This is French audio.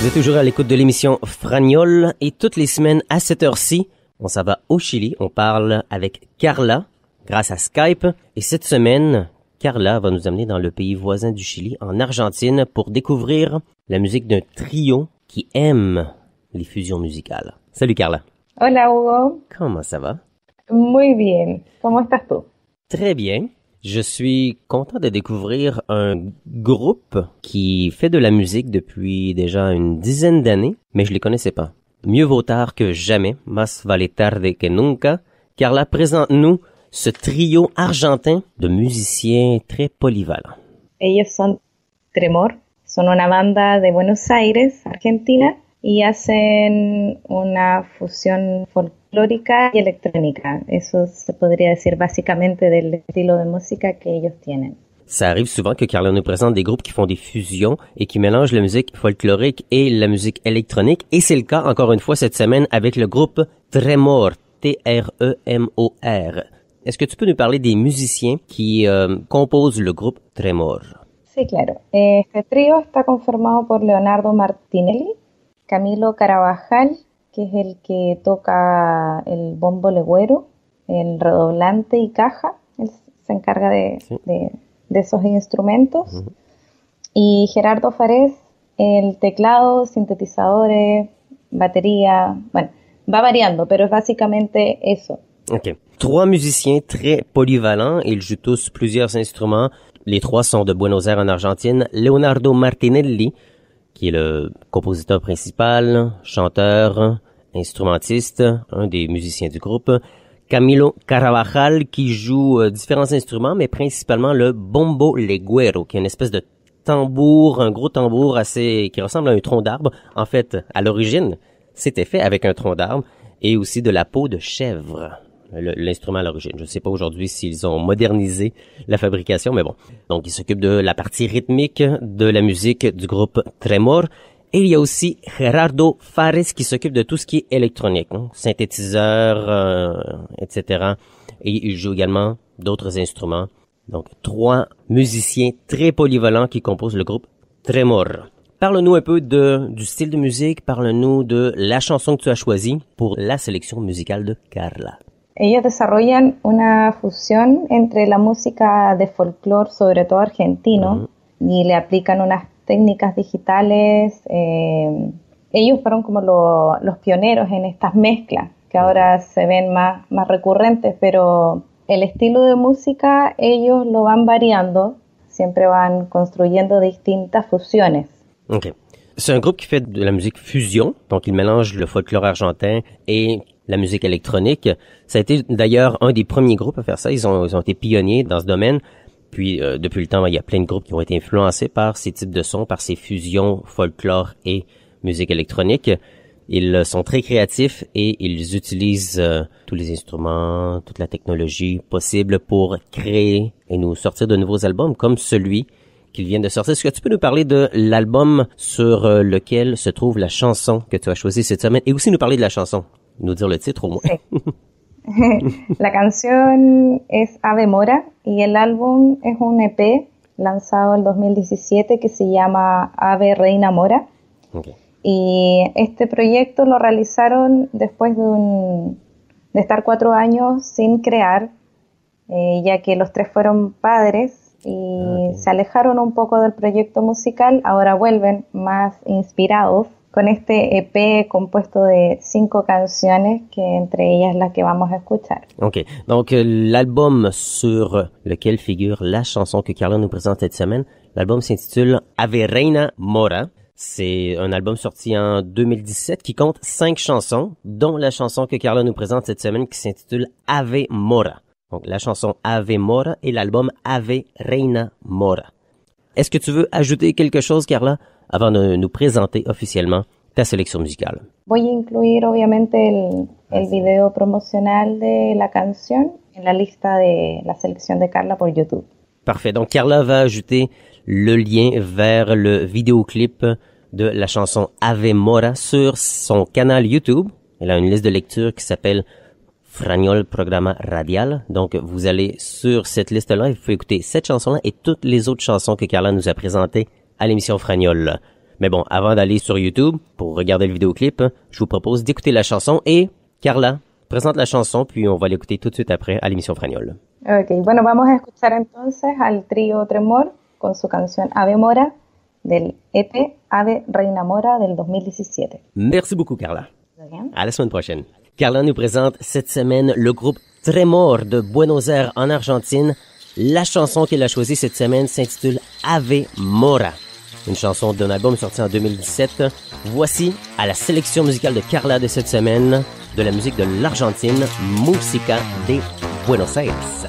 Vous êtes toujours à l'écoute de l'émission Fragnol et toutes les semaines à cette heure-ci, on s'en va au Chili, on parle avec Carla grâce à Skype et cette semaine, Carla va nous amener dans le pays voisin du Chili, en Argentine, pour découvrir la musique d'un trio qui aime les fusions musicales. Salut Carla. Hola Hugo. Comment ça va? Muy bien. ¿Cómo estás tú? Très bien. Je suis content de découvrir un groupe qui fait de la musique depuis déjà une dizaine d'années, mais je les connaissais pas. Mieux vaut tard que jamais, más vale tarde que nunca. Carla, présente-nous ce trio argentin de musiciens très polyvalents. Elles sont Tremor, son una banda de Buenos Aires, Argentina, y hacen una fusion folclórica y electrónica. Eso se podría decir básicamente del estilo de música que ellos Ça arrive souvent que Carla nous présente des groupes qui font des fusions et qui mélangent la musique folklorique et la musique électronique. Et c'est le cas encore une fois cette semaine avec le groupe Tremor, T-R-E-M-O-R. E Est-ce que tu peux nous parler des musiciens qui euh, composent le groupe Tremor? C'est sûr. Ce trio est conformé par Leonardo Martinelli, Camilo Carabajal, que es el que toca el bombo legüero, el redoblante y caja, él se encarga de, esos instrumentos. Y Gerardo Fares, el teclado, sintetizadores, batería, bueno, va variando, pero es básicamente eso. Ok. Trois musiciens très polyvalents, ils jouent tous plusieurs instruments. Les trois sont de Buenos Aires en Argentine. Leonardo Martinelli, qui est le compositeur principal, chanteur, instrumentiste, un des musiciens du groupe. Camilo Caravajal, qui joue euh, différents instruments, mais principalement le bombo leguero, qui est une espèce de tambour, un gros tambour assez qui ressemble à un tronc d'arbre. En fait, à l'origine, c'était fait avec un tronc d'arbre et aussi de la peau de chèvre l'instrument à l'origine. Je ne sais pas aujourd'hui s'ils ont modernisé la fabrication, mais bon. Donc, il s'occupe de la partie rythmique de la musique du groupe Tremor. Et il y a aussi Gerardo Fares qui s'occupe de tout ce qui est électronique, hein. synthétiseur, euh, etc. Et il joue également d'autres instruments. Donc, trois musiciens très polyvalents qui composent le groupe Tremor. Parle-nous un peu de, du style de musique, parle-nous de la chanson que tu as choisie pour la sélection musicale de Carla. ellos desarrollan una fusión entre la música de folclore, sobre todo argentino, y le aplican unas técnicas digitales. Eh, ellos fueron como los pioneros en estas mezclas, que ahora se ven más, más recurrentes, pero el estilo de música ellos lo van variando, siempre van construyendo distintas fusiones. Okay. C'est un groupe qui fait de la musique fusion, donc il mélange le folklore argentin et la musique électronique. Ça a été d'ailleurs un des premiers groupes à faire ça. Ils ont, ils ont été pionniers dans ce domaine. Puis euh, depuis le temps, il y a plein de groupes qui ont été influencés par ces types de sons, par ces fusions folklore et musique électronique. Ils sont très créatifs et ils utilisent euh, tous les instruments, toute la technologie possible pour créer et nous sortir de nouveaux albums comme celui qu'ils viennent de sortir. Est-ce que tu peux nous parler de l'album sur euh, lequel se trouve la chanson que tu as choisie cette semaine et aussi nous parler de la chanson la canción es Ave Mora y el álbum es un EP lanzado en 2017 que se llama Ave Reina Mora. Y este proyecto lo realizaron después de, un, de estar cuatro años sin crear, eh, ya que los tres fueron padres y ah, se alejaron un poco del proyecto musical, ahora vuelven más inspirados con este EP composé de cinco chansons, que entre la que vamos Ok, donc euh, l'album sur lequel figure la chanson que Carla nous présente cette semaine, l'album s'intitule Ave Reina Mora. C'est un album sorti en 2017 qui compte cinq chansons, dont la chanson que Carla nous présente cette semaine qui s'intitule Ave Mora. Donc la chanson Ave Mora et l'album Ave Reina Mora. Est-ce que tu veux ajouter quelque chose, Carla, avant de nous présenter officiellement ta sélection musicale. Voy incluir obviamente el, el de la canción en la liste de la sélection de Carla pour YouTube. Parfait. Donc Carla va ajouter le lien vers le vidéoclip de la chanson Ave Mora sur son canal YouTube. Elle a une liste de lecture qui s'appelle Fragnol Programma Radial. Donc, vous allez sur cette liste-là et vous pouvez écouter cette chanson-là et toutes les autres chansons que Carla nous a présentées à l'émission Fragnol. Mais bon, avant d'aller sur YouTube pour regarder le vidéoclip, je vous propose d'écouter la chanson et Carla présente la chanson puis on va l'écouter tout de suite après à l'émission Fragnol. Ok, bueno, vamos a escuchar entonces al trio Tremor con su canción Ave Mora del EP Ave Reina Mora del 2017. Merci beaucoup Carla. À la semaine prochaine. Carla nous présente cette semaine le groupe Tremor de Buenos Aires en Argentine. La chanson qu'elle a choisie cette semaine s'intitule Ave Mora une chanson d'un album sorti en 2017. Voici à la sélection musicale de Carla de cette semaine de la musique de l'Argentine, Música de Buenos Aires.